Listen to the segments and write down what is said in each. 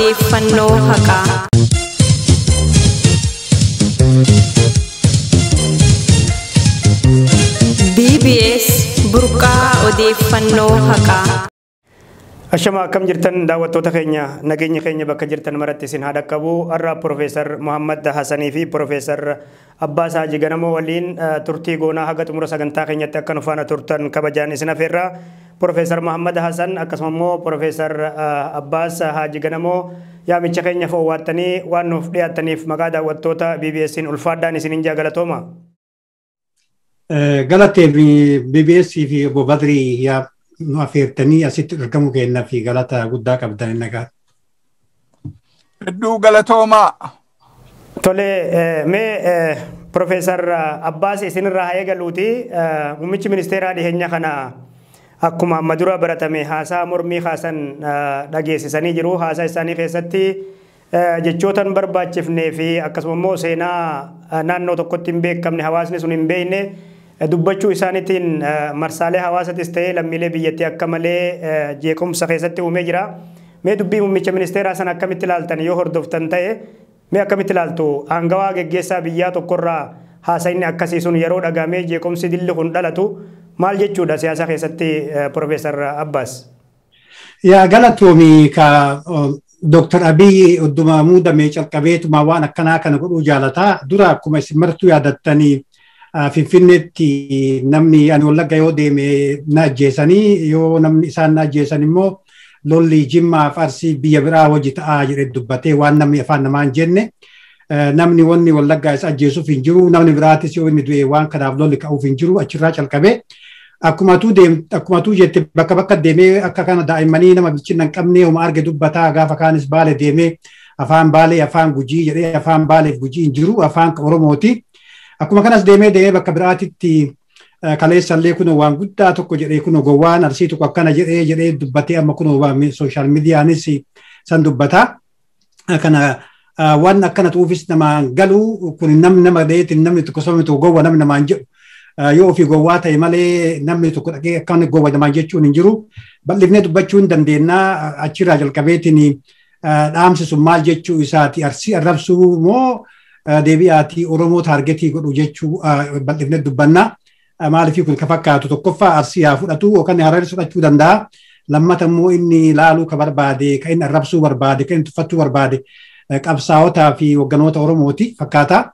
دې فنو حقا بی بی ایس برکا او دې فنو حقا Ashama akkam jirtan daawwattoota keenya nyi kenya bakka jirtan marati sin hada kabu arra profesor Muhammad Hassanii fi Abbas Abbaasaa Jiganamoo waliin eh, turtii goonaa haga xumura sagantaa keenyatti akka fana turtan kabajaan isin Profeesar Muhammad Hassan akkasuma immoo Profeesar Abbaas Haaji Ganamoo yaamicha keenya fo'awwaattanii waan nuuf dhiyaataniif maqaa daawwattoota BBS'n ulfaadhaan isinin jaagalatooma. Galateen BBS fi obbo Badrii yaa nu affeertanii asitti argamu kennaa fi galata guddaa qabdan nagaa. Hedduu galatoomaa. Tole mee Profeesar Abbaas isinirraa haa eegaluuti muummichi ministeeraa dhiyeenya kanaa. akkuma amma dura baratame haasaa mormii haasan dhageessisanii jiru haasaa isaanii keessatti jechoota hin barbaachifnee fi akkasuma immoo seenaa naannoo tokkotti hin beekamne hawaasni sun hin beekne dubbachuu isaaniitiin marsaalee hawaasatis ta'ee lammiilee biyyattii akka malee jeequmsa keessatti uumee jira. Mee dubbii muummicha ministeeraa sana akkamitti ilaaltan yoo hordoftan ta'e mee akkamitti ilaaltu hangawaa geggeessaa biyyaa tokkorraa haasa'inni akkasii sun yeroo dhagaamee jeequmsi dilli kun dhalatu maal jechuudha siyaasaa keessatti eh, Profeesar Abbas? Yaa galatoomii ka Dooktar Abiy odduma muudamee calqabeetuma waan akkanaa kana godhuu jaalataa dura akkuma isin martuu yaadattanii Finfinneetti namni ani wallagga yoo deeme na ajjeesanii yoo namni isaan na ajjeesan immoo lolli jimmaa fi biyya biraa hojii ta'aa jedhee dubbatee waan namni afaan namaan jenne e, namni wanni wallaggaa isa ajjeesuuf hin jiru namni biraatis yoo inni du'e waan kanaaf lolli ka'uuf hin jiru achirraa calqabee Akkuma tu jette bakka bakka deemee akka kana daa'immanii nama bilchina hin qabne homaa arge dubbataa gaafa kaanis baale deemee afaan baalee afaan gujii jedhee afaan baaleef gujii hin jiru afaan Oromooti. Akkuma kanas deemee deemee bakka biraatitti eh, kaleessallee kunoo waan guddaa tokko jedhee kunoo gowwaan arsii tokko akkana jedhee jedhee dubbatee amma kunoo sooshaal miidiyaanis san dubbataa. Eh, kana eh, waan akkana tuufis namaan galu kun namni nama dheetiin namni tokko sababni tokko gowwa namni namaan yoo ofii gowwaa ta'e malee namni tokko dhaqee akka akkaan gowwadamaa jechuun hin jiru. Bal'ifnee dubbachuu hin dandeenyaa Achirraa jalqabeetiin dhaamsi sun maal jechuu isaati arsii arrabsuu moo deebi'aatii Oromoo taargetii godhu jechuu bal'ifnee dubbanna. Maaliif kun kan fakkaatu tokkoffaa arsii haa fudhatu yookaan hararis fudhachuu danda'a. Lammata immoo inni ilaaluu kan barbaade kan inni arrabsuu barbaade kan inni tuffachuu barbaade qabsaa'otaa fi hoogganoota Oromooti fakkaata.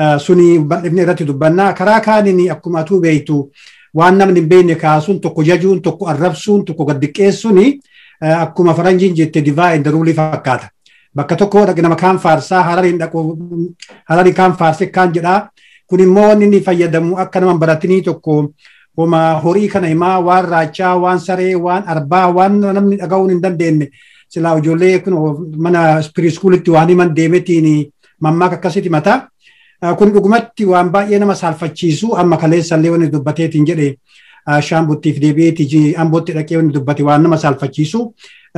Eh, suni bal'ifni irratti dubbannaa karaa kaaninii akkumaatuu beeytu waan namni hin beekne kaasuun tokko jajuun tokko arrabsuun tokko gaddiqqeessuun eh, akkuma faranjiin jette divaa indarulii fakkaata. Bakka tokko nama kaan faarsaa harariin dhaqu hararii kaan faarse kaan jedhaa kun immoo inni fayyadamu akka nama baratinii tokko homa horii kana himaa waan raachaa waan saree waan arbaa waan namni dhaga'uun hin dandeenye silaa ijoollee kun mana ispirii iskuulitti waan himan deemetiin mammaaka akkasitti mataa. Ah, kun dhugumatti waan baay'ee nama saalfachiisu amma kaleessallee wanni dubbateetiin jedhe ah, shaambuttiif deebi'eeti ambootti dhaqee wanni dubbate waan nama saalfachiisu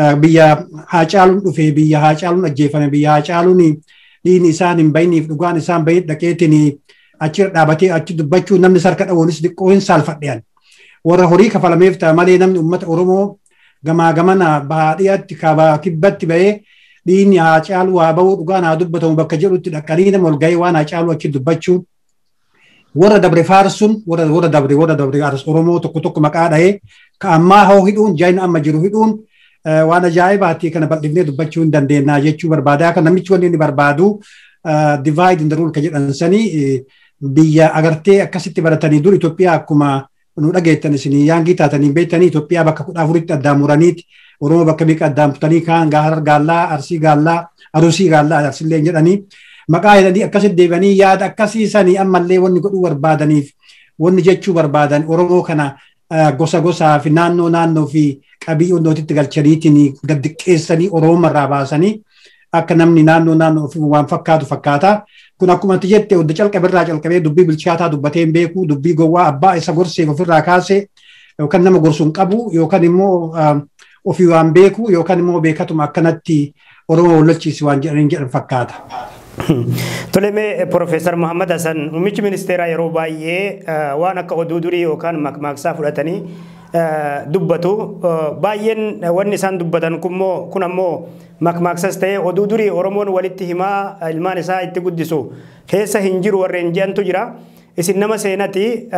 ah, biyya haacaaluun dhufe biyya haacaaluun ajjeefame biyya haacaaluun dhiini isaan hin bahiniif dhugaan isaan bahee dhaqeetiin achirra dhaabatee achi dubbachuu namni sarka dhawoonis diqqoo hin saalfadhean warra horii kafalameef ta'a malee namni ummata Oromoo gamaa gamana baadiyyaatti kaabaa kibbatti dhiinni haa caalu haa ba'uu dhugaan haa dubbatamu bakka jedhutti dhaqanii nama ol ga'ee waan haa caalu achi dubbachuu warra dabre faarsuun warra warra dabre warra dabre aras oromoo tokko tokko maqaa dha'ee ka ammaa hoo hidhuun jaayina amma jiru hidhuun eh, waan ajaa'ibaatti kana bal'ifnee dubbachuu hin dandeenyaa jechuu barbaadaa kan namichi wanni inni barbaadu eh, divide in the rule ka jedhan sanii eh, biyya agartee akkasitti baratanii dur Itoophiyaa akkuma nu dhageettan isin yaangii taatanii beektanii Itoophiyaa bakka kudha afuritti addaa Oromoo bakka meeqa addaamtanii kaan arsi gaallaa arsii gaallaa arusii gaallaa arsillee jedhanii maqaa jedhanii akkasitti deebi'anii yaada akkasiisanii ammallee wanni godhuu barbaadaniif wanni jechuu barbaadan Oromoo kana eh, gosa gosaa fi naannoo naannoo fi qabiyyoo nootitti galchaniitiin gaddiqqeessanii Oromoo irraa baasanii akka namni naannoo naannoo ofii waan fakkaatu fakkaata. Kun akkuma itti jette odda calqaberraa calqabee dubbii bilchaataa dubbatee hin beeku dubbii gowwaa abbaa isa gorseef ofirraa kaasee yookaan nama gorsuun qabu yookaan immoo eh, ofii waan beeku yookaan immoo beekatuma akkanatti Oromoo wallochiisi waan jedhan jedhan fakkaata. Toleme Profeesar Muhammad Hassan muummichi ministeeraa yeroo baay'ee waan akka oduu durii yookaan maakmaaksaa fudhatanii dubbatu. Baay'een wanni isaan dubbatan kunimmoo kun ammoo maakmaaksas ta'ee oduu durii Oromoon walitti himaa ilmaan isaa itti guddisu keessa hin jiru warreen jedhantu jira. Isin nama seenati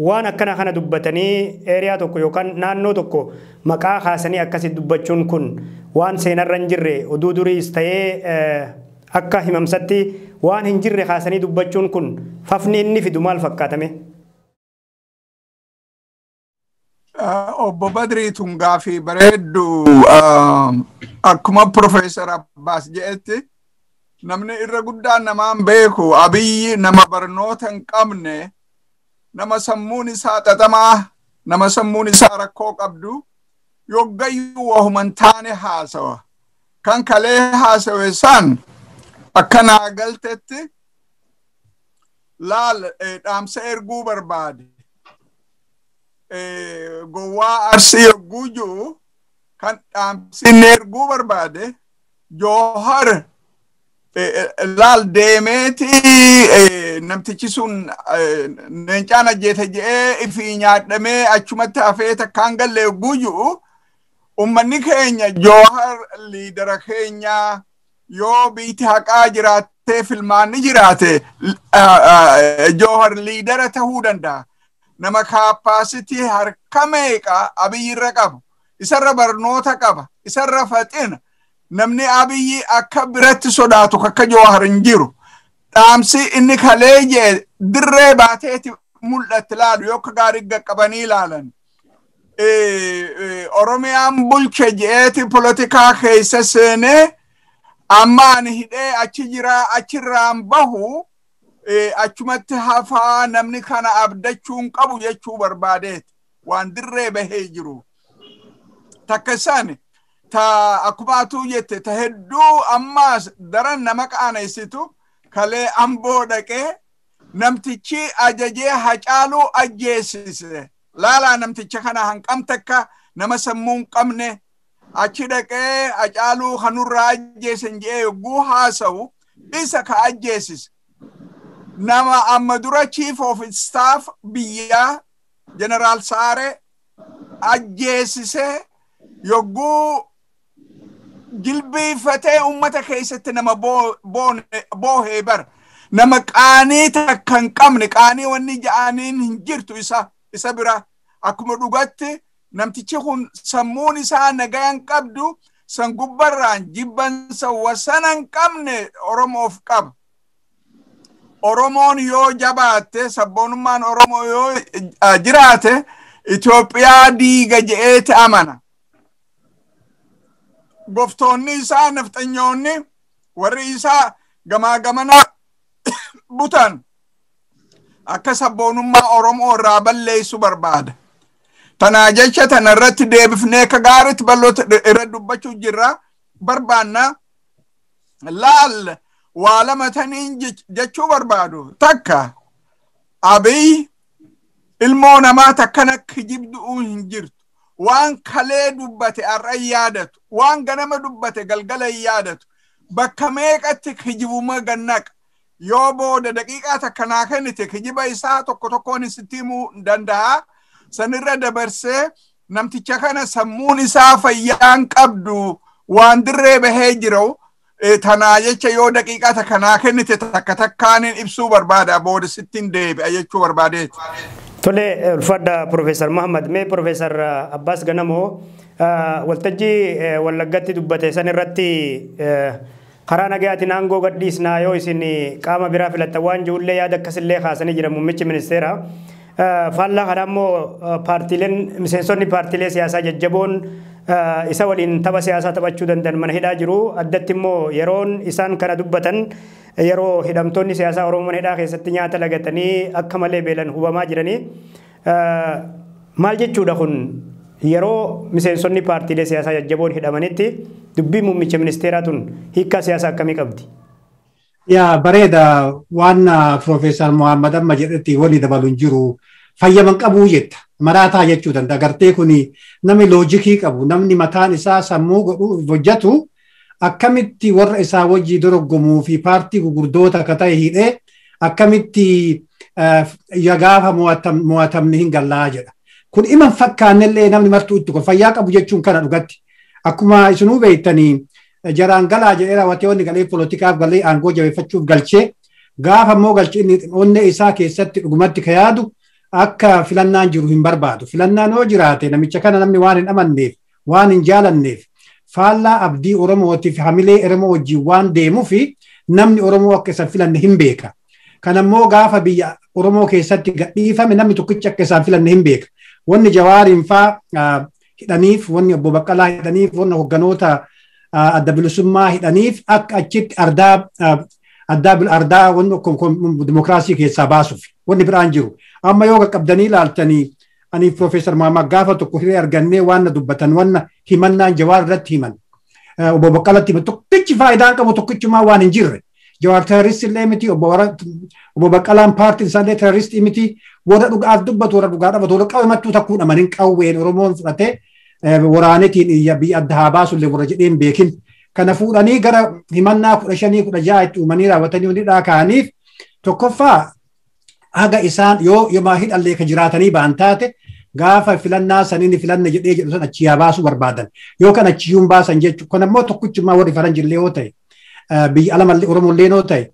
waan akkana kana dubbatanii eeriyaa tokko yookaan naannoo tokko maqaa kaasanii akkasitti dubbachuun kun waan seenarra hin jirre oduu duriis ta'ee eh, akka himamsatti waan hin jirre kaasanii dubbachuun kun fafni inni fidu maal fakkaatame? Ah, Obbo Badriituun gaafii bareedduu ah, akkuma Profeesar Abbaas je'etti namni irra guddaan namaan beeku abiyyi nama barnoota hin qabne nama sammuun isaa xaxamaa nama sammuun isaa rakkoo qabdu yoggayyuu wahuman taane haasawa kan kalee san akka naa galtetti laal e, dhaamsa erguu barbaade e, gowwaa arsii yogguu kan dhaamsinne erguu barbaade joohar Eh, eh, laal deemeeti eh, namtichi sun leencaan ajjeeta je'ee ifii nyaadhamee achumatti hafee takkaan gallee guyyuu uummanni keenya joohar liidara keenya yoo biiti haqaa jiraattee filmaanni jiraate joohar liidara ta'uu danda'a. Nama kaappaasitii harka meeqa abiyyirra qaba. Isarra barnoota qaba. Isarra faxina. namni abiyyi akka biratti sodaatu kakka jawahar hin jiru dhaamsi inni kalee jee dirree baateeti mul'atti laalu yokka gaarii gaqqabanii ilaalan oromiyaan bulche je'eeti polotikaa keessa seenee amma ani hidhee achi jiraa achirraan bahu achumatti hafaa namni kana abdachuun qabu jechuu barbaadeeti waan dirree bahee jiru takka ta akubaatuu jette ta hedduu ammaas daran nama qaanessitu kalee amboo dhaqee namtichi ajajee hacaaluu ajjeesise. laalaa namticha kana hanqam takka nama sammuu qabne achi dhaqee hacaaluu kanurraa ajjeesan jee yogguu haasawu isa ka ajjeessise nama amma dura chief of staff biyyaa jeneraal saare ajjeessise yogguu jilbeeffatee ummata keessatti nama boohee bar Nama qaanii takka hin qabne qaanii wanni jaanin hin jirtu isa bira. Akkuma dhugatti namtichi kun sammuun isaa nagaa qabdu san gubbarraan jibbansa wasana hin qabne oromof qab Oromoon yoo jabaatte sabboonummaan Oromoo yoo eh, jiraate Itoophiyaa diiga je'eeti amana. goftoonni isaa nafxanyoonni warri isaa gamaa butan akka sabboonummaa Oromoo irraa balleessu barbaada. Tanaa jecha tanarratti deebifnee akka gaariitti bal'oo irra dubbachuu jirra barbaannaa laal waalama lama taniin jechuu barbaadu takka abii ilmoo namaa takkana kijibdu'uu hin jirtu. waan kalee dubbate har'an yaadatu waan ganama dubbate galgala yaadatu bakka meeqatti kijibuma gannaqa yoo booda daqiiqaa takka kennite kijiba isaa tokko tokkoon danda'a sanirra dabarsee namticha kana sammuun isaa fayyaan qabdu waan dirree bahee jirau e, tanaa jecha yoo daqiiqaa takkanaa kennite takka takkaanin ibsuu barbaada booda sittin deebi'a jechuu barbaadeeti. tole ulfadda profeesar mahamad mee profeesar abbaas ganamoo waltajjii wallaggatti dubbate san irratti karaa nagayaatiin aangoo gadhiisnaa yoo isin qaama biraa filatta waan jiullee yaada akkasillee kaasanii jira muummichi ministeera faallaa kanammoo paartiileen miseensonni paartiilee siyaasaa jajjaboon isa waliin tapha siyaasaa taphachuu dandan mana hidhaa jiru. Addatti immoo yeroon isaan kana dubbatan yeroo hidhamtoonni siyaasaa Oromoo mana hidhaa keessatti nyaata lagatanii akka malee beelan hubamaa jiranii. Maal jechuudha kun yeroo miseensonni paartiilee siyaasaa jajjaboon hidhamanitti dubbii muummicha ministeeraa tun hiikaa siyaasaa akkamii qabdi? Yaa bareeda waan Profeesar Mohaammed amma jedhetti wali dabalu jiru. fayyaman qabuu jetta maraataa jechuu danda'a. Gartee kuni namni loojikii qabu namni mataan isaa sammuu hojjetu akkamitti warra isaa wajjii doroggomuu fi paartii gugurdoota akka ta'e hidhee akkamitti gaafa mo'atamni hin gallaa jedha. Kun iman fakkaannellee namni martuu itti kun fayyaa qabu jechuun kana dhugatti. Akkuma isinuu beektanii jaraan galaa jedhee raawwatee wanni galee poolotikaaf galee aangoo jabeeffachuuf galchee gaafa immoo galchi onnee isaa keessatti dhugumatti ka yaadu akka filannaan jiru hin barbaadu. Filannaan yoo jiraate namicha kana namni waan hin amanneef waan hin jaalanneef faallaa abdii Oromootiif hamilee Oromoo wajjin waan deemuufi namni Oromoo akka isaan filanne hin beeka. Kanammoo gaafa biyya Oromoo keessatti gadhiifame namni tokkichi akka isaan filanne hin beeka. Wanni jawaariin faa hidhaniif wanni obbo Baqqalaa hidhaniif wanni hogganoota adda bilisummaa hidhaniif akka achitti ardaa addaa ardaa wanni dimookiraasii keessaa baasuuf. wanni biraan jiru. Amma yoo qaqqabdanii ilaaltanii ani Profeesar Maamaa gaafa tokko hiree argannee waan dubbatan wanna himannaan jawaar irratti himan. Obbo Baqqalatti himan tokkichi faayidaan qabu tokkichumaa waan hin jirre. Jawaar teeraristi illee miti obbo Baqqalaan paartiin isaallee teeraristi miti warra dhugaaf dubbatu warra dhugaa dhabatu warra qawwe mattuu takkuu dhamaniin qawween Oromoon fudhatee waraanetiin biyya adda haa baasullee warra jedheen beekin. Kana fuudhanii gara himannaa kudha shanii kudha ja'a itti uumanii raawwatanii hundii dhaa ka'aniif tokkoffaa haga isaan yoo yomaa hidhallee ka jiraatanii ba'an taate gaafa filannaa saniin filanne jedhee jedhu san achi baasuu barbaadan yoo kan achiyuun baasan jechuun kun ammoo tokkichummaa warri faran jirlee yoo ta'e biyya alamallee oromollee yoo ta'e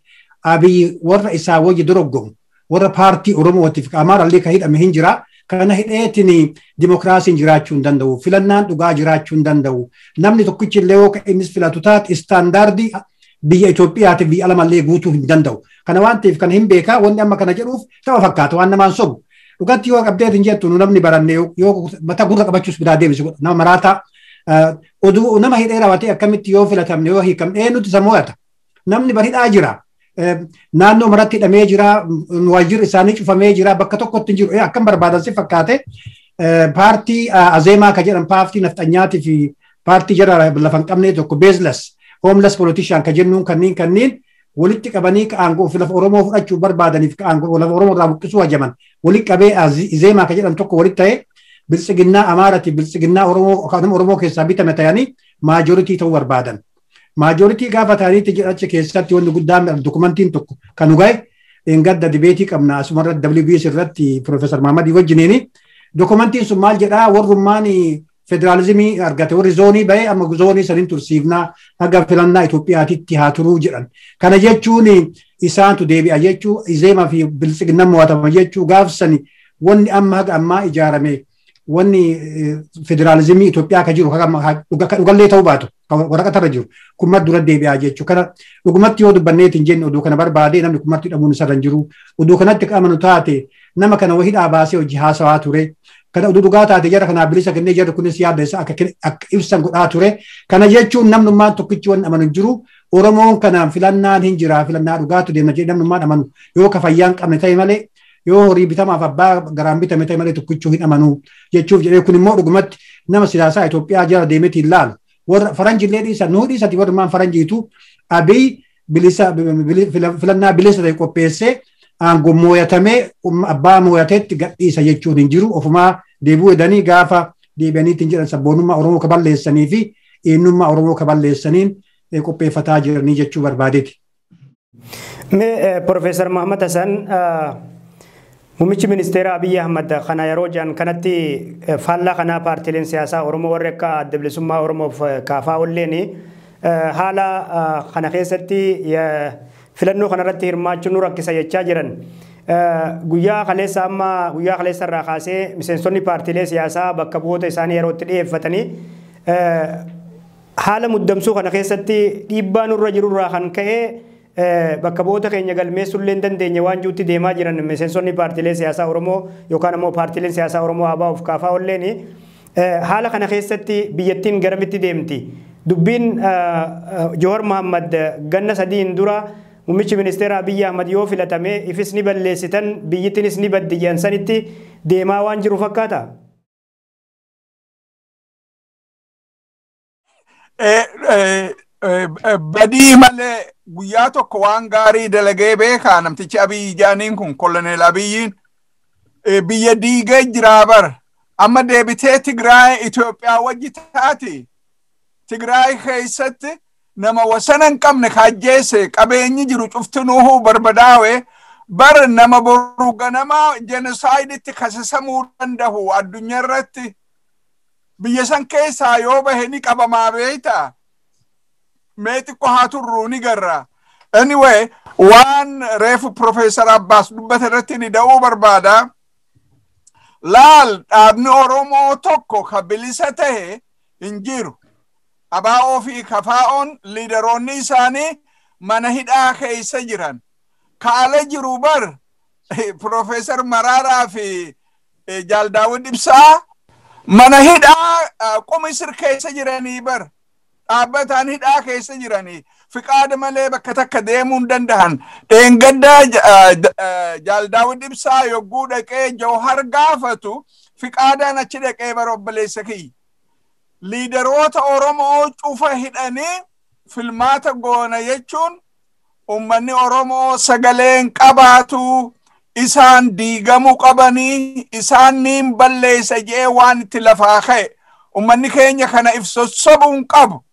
abiyyi warra isaa wayyi doroggomu warra paartii oromootiif amaarallee kan hidhame hin jiraa kana hidheetiin dimokiraasiin jiraachuu hin danda'u filannaan dhugaa jiraachuu hin danda'u namni tokkichillee yoo kan innis filatu taate istaandaardii biyya Itoophiyaatiif biyya alamallee guutuu hin danda'u. Kana waan ta'eef kan hin beekaa wanni amma kana jedhuuf nama fakkaata waan namaan sobu. Dhugaatii yoo qabdee hin jettu namni baranne yoo mata gurra qabachuus bidaa deebisu godha nama maraataa. Eh, oduu nama hidheeraa waatee akkamitti yoo filatamne yoo hiikamne eenyutti eh, isa mo'ata. Namni baridhaa jiraa eh, Naannoo maratti hidhamee jiraa mm, waajjirri isaanii cufamee jiraa bakka tokkotti jiru akkam barbaadan si fakkaate paartii azeemaa kan jedhan paartii nafxanyaatiif paartii jara lafa hin qabne tokko beezlas homeless politician ka jennuun kanneen kanneen walitti qabanii aangoo lafa Oromoo fudhachuu barbaadaniif aangoo lafa Oromoo irraa buqqisuu hajaman walitti qabee zeemaa ka jedhan tokko walitti ta'ee bilchiginnaa Amaarati bilchiginnaa Oromoo kan Oromoo keessaa bitame ta'anii maajoritii ta'uu barbaadan. Maajoritii gaafa ta'aniitti jedhachi keessatti wanti guddaan dokumentiin tokko kan dhugaa'e engadda dibeetii qabna asumarratti WBS irratti Profeesar Mahammad wajjiniini dokumentiin sun maal jedhaa warrummaan federalizimii argate warri zoonii bahee amma zoonii saniin tursiifnaa haga filannaa Itoophiyaatitti haa turuu jedhan. Kana jechuun isaantu deebi'a jechuu izeemaa fi bilsigna mo'atama jechuu gaafsani wanni amma haga ammaa ijaarame wanni federalizimii Itoophiyaa ka jiru dhugallee ta'uu baatu waraqata irra jiru kun madda dura deebi'aa jechuu kana dhugumatti yoo dubbanneetiin jenni oduu kana barbaadee namni kun matti hidhamuun isarra hin jiru oduu kanatti qaamanu taate nama kana wahidhaa baasee hojii haasawaa ture. kana dhugaataa taate jara kanaa bilisa kennee jarri kunis yaadessa akka ibsan godhaa ture. Kana jechuun namnummaan tokkichi waan amanu jiru Oromoon kanaan filanna hin jira filannaa dhugaatu deemna jedhee namnummaan amanu yoo kafayyaan qabne ta'e malee yoo horii bitamaaf abbaa garaan bitame ta'e malee tokkichuu hin amanu jechuuf jedhee kun immoo dhugumatti nama siyaasaa Itoophiyaa jara deemeeti ilaalu. Warra faranjillee dhiisan nuu dhiisati warrumaan faranjiitu abiy bilisa filannaa bilisa ta'e pese aangoo mooyatamee abbaa mooyateetti gadhiisa jechuun hin jiru ofumaa deebuu edanii gaafa deebi'aniitti jedhan sabboonummaa Oromoo ka balleessanii fi eenyummaa Oromoo ka qopheeffataa jiranii jechuu barbaadeeti. Mee Profeesar Hassan Muummichi Ministeera Abiyyi ahmed kana yeroo jiran kanatti faallaa kanaa paartiileen siyaasaa Oromoo warri akka adda bilisummaa Oromoof kaafaa oolleen haala kana keessatti filannoo kanarratti hirmaachuu nu rakkisa jechaa jiran. Guyyaa kaleessa amma guyyaa kaleessa irraa kaasee miseensonni paartiilee siyaasaa bakka bu'oota isaanii yerootti dhiyeeffatanii haala muddamsuu kana keessatti dhiibbaa nurra jirurraa kan ka'ee bakka bu'oota keenya galmeessuullee hin dandeenye waan jirutti deemaa jiran miseensonni paartiilee siyaasaa Oromoo yookaan immoo paartiileen siyaasaa Oromoo abaa of kaafaa olleeni haala kana keessatti biyyattiin garamitti deemti. Dubbiin Joowar Mahaammad ganna sadiin dura Muummichi ministeera Abiyyi Ahmad yoo filatamee ifis ni balleessitan biyyittinis ni baddiyyan sanitti deemaa waan jiru fakkaata. Badii malee guyyaa tokko waan gaarii dalagee beekaa namtichi Abiyyi jaaniin kun koloneel Abiyyiin biyya diigee jiraa bara amma deebitee Tigraay Itoophiyaa wajji taate Tigraay keessatti. nama wasana hin qabne kaajjeese qabeenyi jiru cuftinuuhu barbadaawe bar nama boru ganama jenusaayiditti kasisamuu danda'u addunyaa irratti biyya san keessaa yoo baheni ni qabamaa beeyta mee xiqqo haa ni garra anyway waan reefu profeesar abbaas dubbata irratti ni da'uu barbaada laal dhaabni oromoo tokko ka bilisa ta'e hin jiru Abaa'oo fi kafaa'oon liidaroonni isaanii mana hidhaa keessa jiran. Kaala jiru bar Piroofeesar Maraaraa fi e, Jaal Daawud Ibsaa mana hidhaa Qumisir keessa jiranii bar dhaabbataan hidhaa keessa jiranii fiqaada malee bakka takka deemuun danda'an. Dheengaddaa Jaal Daawud Ibsaa yogguu dhaqee Jawhar gaafatu fiqaadaan achi dhaqee bar! obboleessa kiyya. liidaroota Oromoo cufa hidhanii filmaata goona jechuun ummanni Oromoo sagaleen qabaatu isaan diigamu qabanii isaan niin balleessa jee waan itti lafaa ka'e ummanni keenya kana ibsossobuun qabu.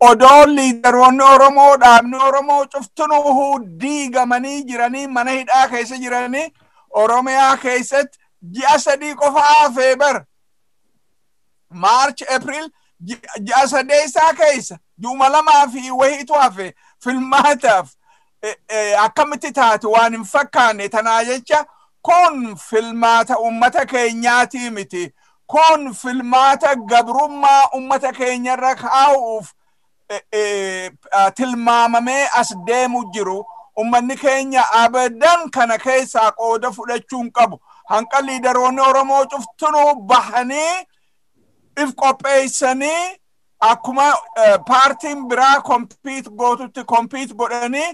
Odoo liidaroonni Oromoo dhaabni Oromoo cuftunuuhuu diigamanii jiranii mana hidhaa keessa jiranii Oromiyaa keessatti ji'a sadii qofa hafee bara. maarch april ja'a sadeessaa keessa juuma lamaa fi wahiitu hafe filmaataaf e, e, akkamitti taate waan hin fakkaanne tanaa jecha kun filmaata ummata keenyaatii miti kun filmaata gabrummaa ummata keenyarra kaa'uuf e, tilmaamamee as deemu jiru Uummanni keenya abadan kana keessaa qooda fudhachuun qabu hanqa liidaroonni oromoo cuftunu bahanii if qopheeysanii akkuma eh, paartiin biraa kompiit gootutti kompiit godhanii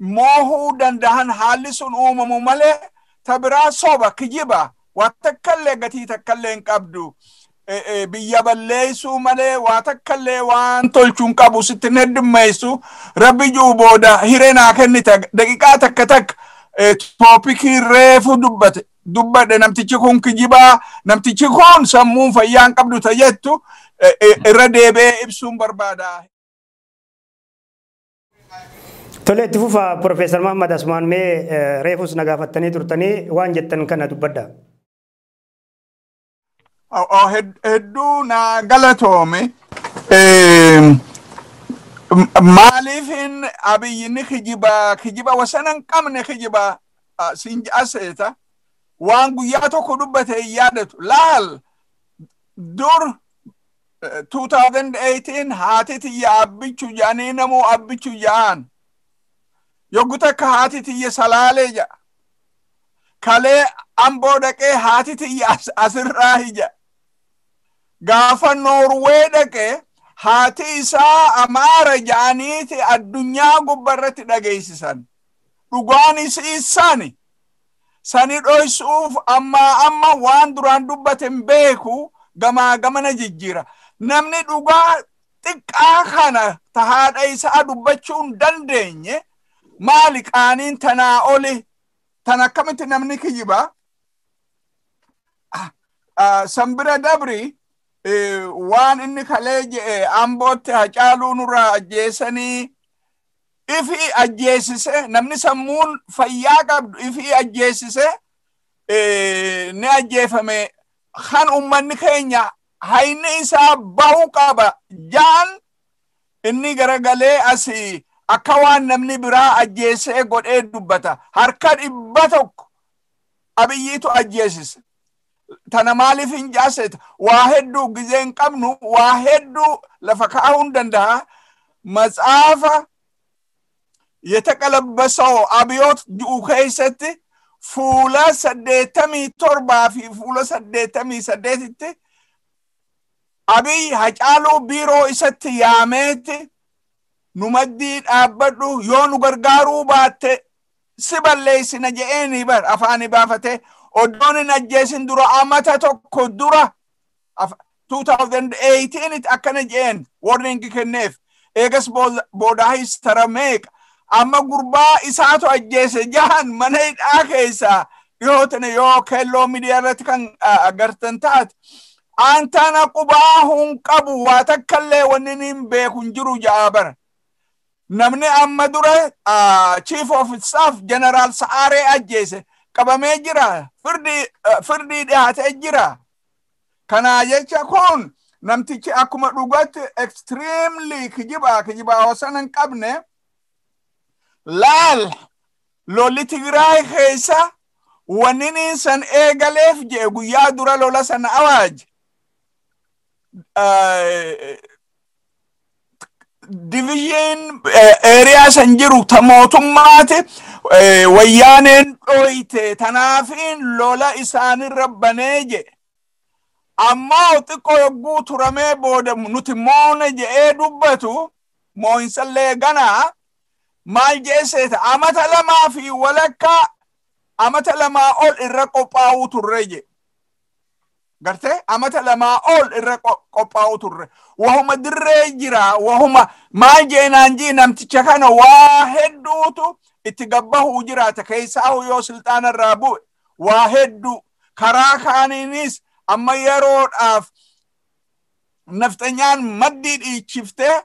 moohuu dandahan haalli sun uumamu malee ta biraa soba kijiba waa takkallee gatii takkallee hin qabdu e, e, biyya balleeysuu malee waa takkallee waan tolchuu hin qabu sittin heddummeessu rabbi juu booda hiree naa kennita daqiiqaa takka takka e, toopikii reefu dubbate dubbadhe namtichi kun kijibaa namtichi kun sammuun fayyaa hin qabdu jettu irra e, e, e, deebi'ee ibsuun barbaada. Tole itti fufaa Profeesar mohammed asman me refus naga fatani turtani wan jettan kana dubbadda. Hedduu na galatoome maaliif hin abiyyi ni kijibaa khijiba wasan hin qabne khijiba sinja aseta waan guyyaa tokko dubbate hin yaadatu laal dur haati eh, haatitiyya abbichu ja'anii namoo abbichu ja'an yoggu takka haatitiyya salaalee ja'a. kalee amboo dhaqee haatitiyya asirraa ja'a. gaafa noorwee dhaqee haati isaa amaara jedhaniiti addunyaa gubbarratti dhageessisan dhugaan isaan sani doysuuf amma amma waan duraan dubbaten beeku gamaa jijjira jijjiira namni dhugaa xiqqaa kana ta haadha isaa dubbachuun dandeenye maali qaaniin tanaa oli tan akkamitti namni kijiba ah, ah, sambira dabri eh, waan inni kalee je'e ambootti hacaaluu nurraa ajjeesanii ifii ajjeesise namni sammuun fayyaa qabdu ifii ajjeessise ni ajjeefame kan ummanni keenya hayni isaa bahu qaba jaan inni garagalee as akka waan namni biraa ajjeessee godhee dubbata harka dibba tokko abiyyiitu ajjeesise tana maaliif hin waa hedduu gizeen qabnu waa hedduu lafa kaa'uu hin danda'a matsaafa የተቀለበሰው አብዮት juu ከይሰት fuula saddeettamii torbaa fi fuula saddeettamii saddeetitti abiy hacaaluu biiroo isatti yaameetti nu maddii dhaabbadhu yoo nu gargaaruu baatte si balleessina je'eeni bar afaani baafate oddoon hin ajjeesin dura amata tokko dura 2018 akkana je'een warningi kenneef eegas boodaahis tara amma gurbaa isaatu ajjeese jahan mana hidhaa keessa yoo tane yoo kelloo miidiyaa irratti kan gartan taate aantaan qubaa hun qabu waa takkallee wanni hin beeku jiru ja'a bara. Namni amma dura chief of staff jeneraal Sa'aaree ajjeese qabamee jira firdii dhiyaatee jira. Kanaa jecha kun namtichi akkuma dhugatti extremely kijibaa kijibaa hosan qabne. laal lolli Tigraay keessa wanni san eegaleef jee guyyaa dura lola san awaaj division eriyaa eh, san jiru ta mootummaati eh, wayyaaneen dhooyte tanaafiin lola isaani rabbanee jee ammoo xiqqoo yogguu turamee booda nuti moona je'ee dubbatu sallee ganaa maal seeta! amata lamaa fi walakkaa amata lamaa ol irra qophaa'uu turre jedhe gartee amata lamaa ol irra qophaa'uu turre wahuma dirree jiraa wahuma maal jeenaan jii namticha kana waa hedduutu itti gabbahuu jiraata keessaahu yoo silxaana bu'e waa hedduu karaa kaaniinis amma yeroodhaaf naftanyaan maddii dhiichiftee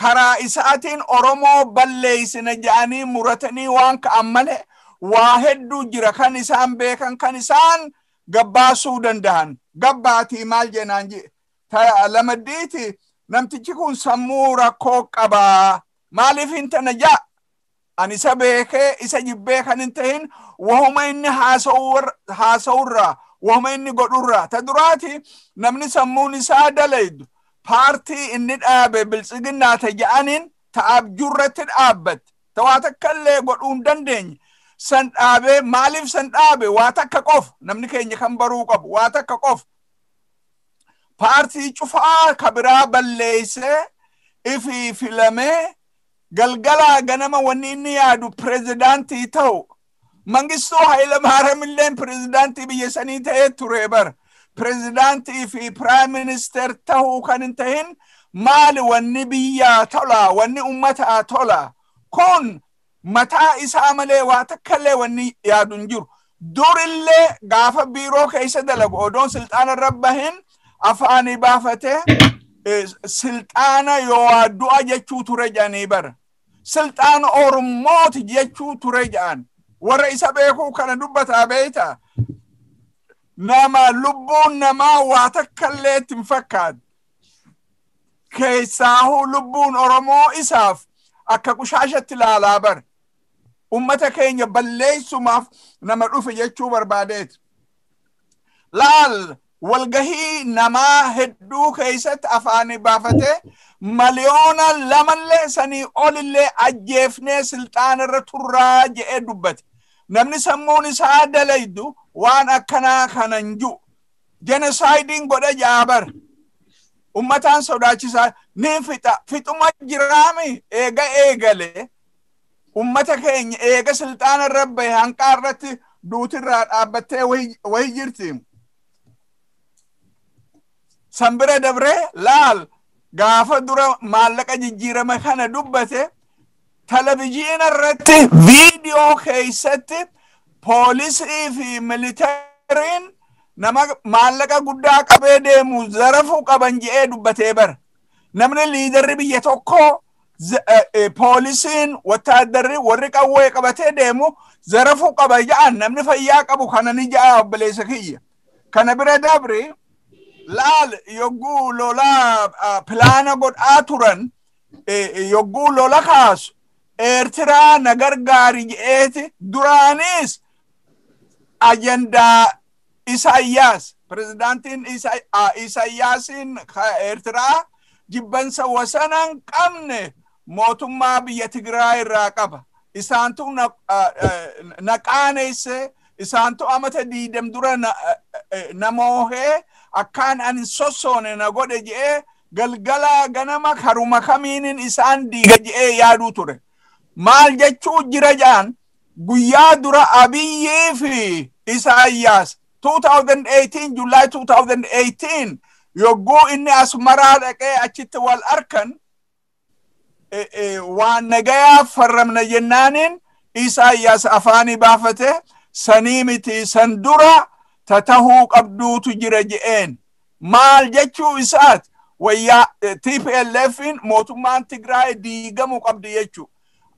karaa isaatiin Oromoo balleeysine ja'anii muratanii waan ka'an male waa hedduu jira kan isaan beekan kan isaan gabbaasuu danda'an. Gabbaatii maal jennaan lamaddiiti namtichi kun sammuu rakkoo qabaa maaliif hin tana jaa ani isa beekee isa jibbee kan hin tahin wahuma inni haasa'urraa wahuma inni godhurraa ta duraati namni sammuun isaa dalaydu paartii inni dhaabe bilchiginnaata ja'aniin ta'aaf jirratti dhaabbatti. Waa takka illee godhuu dandeenya dandeenye. San daabee maaliif san dhaabe waa takka qof namni keenya kan baruu qabu waa takka qof. Paartii cufaa kabiraa balleeysee ifii filamee galgalaa ganama wanni inni yaadu pirezidaantii ta'u. Mangistuu Hayilamaaram illeen pirezidaantii biyya sanii ta'ee turee bara. pireezidaantii fi piraayim ministeer ta'u kan hin maali wanni biyyaa tola wanni ummataa tola kun mataa isaa malee waa takkallee wanni yaadu hin jiru durillee gaafa biiroo keessa dalagu odoon silxaanarra bahin afaanii baafate e, silxaana yoo du'a jechuu ture jedhanii bara silxaana ormooti jechuu ture ja'an warra isa beekuu kana dubbataa beeytaa nama lubbuun namaa waa takka illeetti hin fakkaatu. Keessaahuu lubbuun Oromoo isaaf akka qushaashatti laalaa bara. Uummata keenya balleessumaaf nama dhufe jechuu barbaadeetu. Laal walgahii namaa hedduu keessatti afaan baafatee miliyoona lamallee sanii olillee ajjeefnee silxaanarra turraa je'ee dubbate. namni sammuun isaa dalaydu waan akkanaa kanan ju jenosaayidiin godha jaabar ummataan sodaachisaa Nin fixa fixuma jiraami eega eegale ummata keenya eega silxaana rabba hanqaa irratti duutirraa dhaabbattee wayi jirti sanbira dabre laal gaafa dura maallaqa jijjiirama kana dubbate Televijiina irratti viidiyoo keessatti poolisii fi militariin nama maallaqa guddaa qabee deemu zarafuu qaban je'ee dubbatee bara. Namni liidarri biyya tokkoo poolisiin wattaadarri warri qawwee qabatee deemu zarafuu qaba ja'an namni fayyaa qabu kana ni ja'a obboleessa kiyya. Kana bira dabri laal yogguu lolaa pilaana godhaa turan yogguu lola kaasu eertiraa na gargaari duraaniis duraanis ajandaa isaayyaas pirezidaantiin isaayyaasiin eertiraa jibbansa wasanan qabne mootummaa biyya Tigiraa irraa qaba. Isaantu naqaaneesse isaantu amata diidam dura namoohee akkaan ani sossoone na godhe je'ee galgalaa ganama karuma kamiinin isaan diiga je'ee yaaduu ture. maal jechuu jira jaan guyyaa dura abiyyii fi isaayyaas 2018 July 2018 yogguu inni asmaraa dhaqee achitti wal arkan waan nagayaa farramna jennaaniin isaayyaas afaanii baafate sanii miti san dura tatahuu qabduutu jira je'een maal jechuu isaat wayyaa TPLFin mootummaan Tigraay diigamuu qabdi jechuu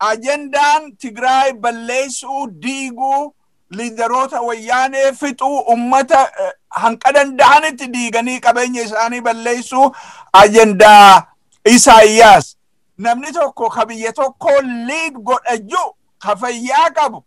ajendaan Tigraay balleessuu diiguu liidaroota wayyaanee fixuu ummata eh, hanqa danda'anitti diiganii qabeenya isaanii balleessuu ajendaa Isaayyaas namni tokko ka biyya tokko liid godhachuu ka fayyaa qabu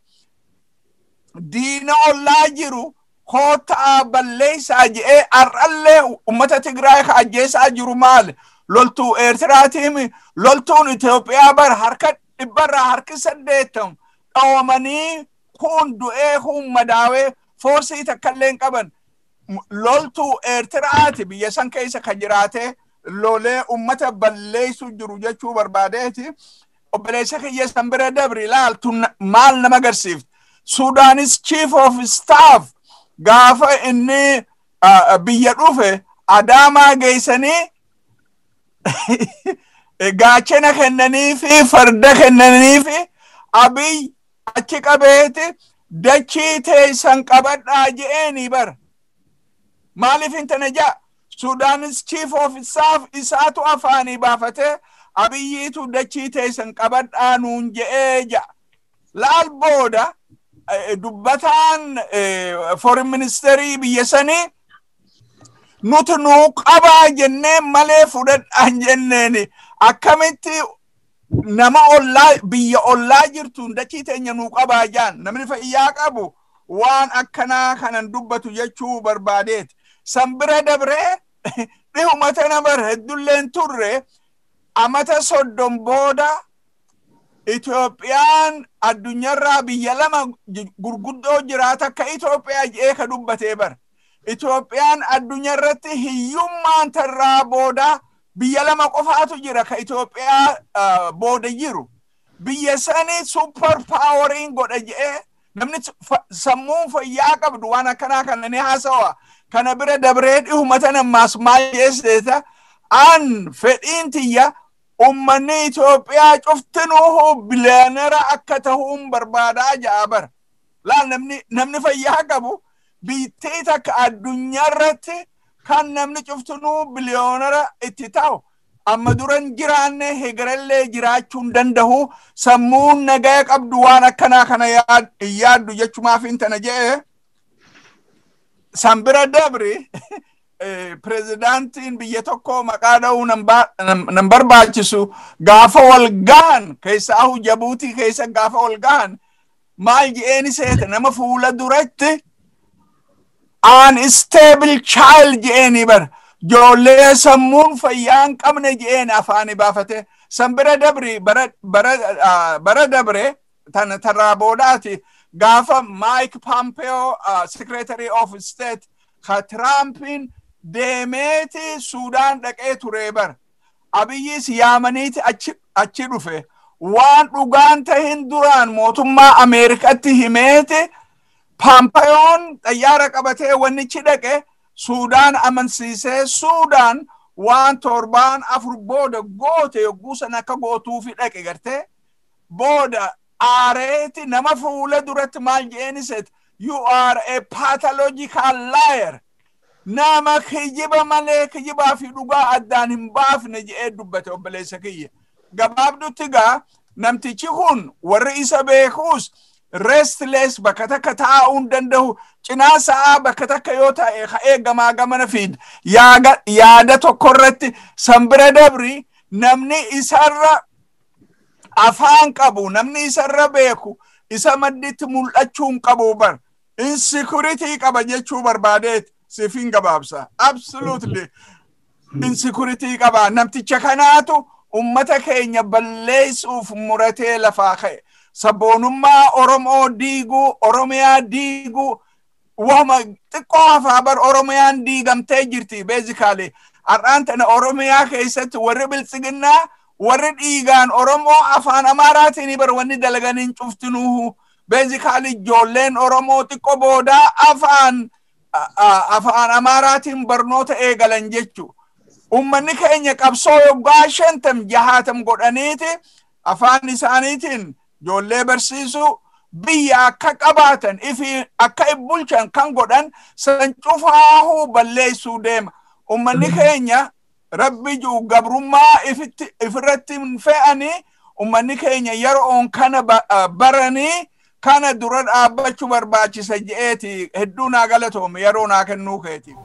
diina ollaa jiru kootaa balleessaa je'ee har'allee ummata Tigraay ka ajjeessaa jiru maali loltuu Eertiraatiin loltuun Itoophiyaa bara harka dhibbarraa harki saddeetam dhawamanii kun du'ee kun madaawee foosii takkallee qaban loltuu eertiraati biyya san keessa ka jiraate lolee ummata balleessu jiru jechuu barbaadeeti obboleessa kiyya san bira dabri ilaaltu maal nama agarsiifti suudaanis chief of staaf gaafa inni biyya dhufe adaamaa geessanii gaachana kennaniifi farda kennaniifi abiy achi qabeeti dachii teessan qabadhaa je'eeni bara maaliif hintana jaa sudaanis chief ofisaaf isaatu afaani baafatee abiyyiitu dachii teessan qabadhaa nuun je'ee jaa laal booda e, e, dubbataan e, foreign ministeerii biyya sanii nuti nu qabaa jennee malee fudhadhaan jenneeni. akkamitti nama ollaa biyya ollaa jirtu dachii teenya nu qabaa jaan namni fayyaa qabu waan akkanaa kanan dubbatu jechuu barbaadeet San bira dabree dhihuma tana heddulleen turre amata soddon booda Itoophiyaan addunyaarraa biyya lama gurguddoo jiraata akka Itoophiyaa jedhee ka dubbatee bar Itoophiyaan addunyaarratti hiyyummaan tarraa booda. biyya lama qofaatu jira ka Itoophiyaa ah, booda jiru. Biyya sanii supper paaworiin godha je'e namni sammuun fayyaa qabdu waan akkanaa kanani ni haasawa. Kana bira dabree uummata namaas maal jeesseeta an fedhiin tiyya ummanni Itoophiyaa cuftinuu bilaanera akka ta'uun barbaadaa ja'a bara. Laal namni fayyaa qabu biittee takka addunyaa irratti kan namni cuftunuu biliyoonara itti ta'u amma duran jiraanne hegarallee jiraachuu danda'u sammuun nagaya qabdu waan akkanaa kana hin yaaddu jechumaaf hin tana je'e sambira dabri eh, pirezidaantiin biyya tokko maqaa dha'uu nan barbaachisu gaafa wal gahan keessa ahu jabuutii keessa gaafa wal gahan maal jeeeni seeta nama fuula duratti an stable child je'een bar joollee sammuun fayyaan qabne je'een afaani baafate san bira dabri bara dabre tan tarraa boodaati gaafa maayik pompeo secretary of state ka tiraampiin deemeeti suudaan dhaqee turee bar abiyyis yaamaniiti achi dhufe waan dhugaan tahin duraan mootummaa ameerikatti himeeti. Pampayoon xayyaara qabatee wannichi dhaqe suudaan amansiisee suudaan waan torbaan afur booda goote yogguu san akka gootuufi dhaqe gartee booda aareeti nama fuula duratti maal jeeniset iset ura a pathological liar nama kijiba malee kijibaafi fi dhugaa addaan hin baafne je'ee dubbate obboleessa kiyya gabaabduttigaa namtichi kun warri isa beekuus reestilees bakka takka taa'uun danda'u cinaa sa'aa bakka takka yoo ta'e ka'ee gamaa gamana fiid yaada tokkorratti sanbira dabri namni isarra afaan qabu namni isarra beeku isa madditti mul'achuun qabu bar insecurity qaba jechuu barbaadeet siif hin absolutely insecurity namticha kanaatu ummata keenya balleessuuf muratee lafaa ka'e saboonummaa Oromoo diigu Oromiyaa diigu wama xiqqoo hafaa bar Oromiyaan diigamtee jirti beezikaalee. Har'aan Oromiyaa keessatti warri biltsiginnaa warri dhiigaan Oromoo afaan Amaaraatiin bar wanni dalaganiin cuftinuuhu beezikaali Oromoo xiqqoo boodaa afaan afaan Amaaraatiin barnoota eegalan jechu. Uummanni keenya qabsoo yoggaa shantam jahaatam godhaniiti afaan isaaniitiin ijoollee barsiisuu biyya akka qabaatan ifi akka bulchan kan godhan san cufaahuu balleessuu deema ummanni mm. keenya rabbi jiru gabrummaa ifirratti hin fe'anii ummanni keenya yeroon kana baranii kana dura dhaabbachuu barbaachisa je'eeti hedduu naa galatoome yeroo naa kennuu keetiif.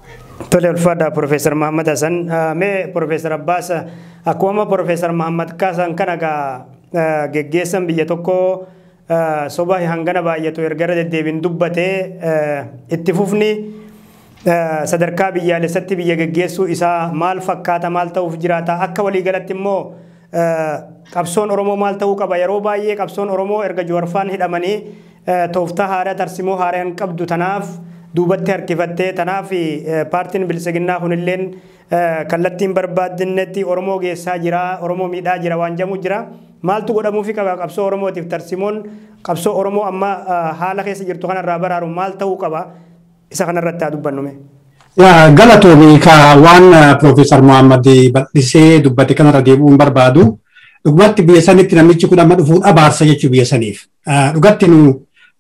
Tole ulfaadha Profeesar Mahammad Hassan ah, mee Profeesar Abbaas ah, akkuma Profeesar Mahammad Kaasan kana gaa geggeessan biyya tokkoo soba hangana baay'atu ergara deddeebiin dubbatee itti fufni sadarkaa biyyaalessatti biyya geggeessuu isaa maal fakkaata maal ta'uuf jiraata akka waliigalatti immoo qabsoon Oromoo maal ta'uu qaba yeroo baay'ee qabsoon Oromoo erga joorfaan hidhamanii tooftaa haaraa tarsimoo haaraa hin qabdu tanaaf duubatti harkifattee tanaaf paartiin bilisiginnaa kunilleen kallattiin barbaadinnetti Oromoo geessaa jira Oromoo miidhaa jira waan jamu jira. maaltu godhamuufi kapso oromo oromootiif tarsimon kapso oromo amma ah, haala keessa jirtu raba baraaru malta wuka ba isa kanarratti haa dubbannume. Ya, Galatoomi waan Piroofeesar Mohaammed bal'isee Profesor kanarra deebi'uun se dhugumatti biyya sanitti namichi kun amma dhufuun na jechuu biyya saniif. Ah, dhugatti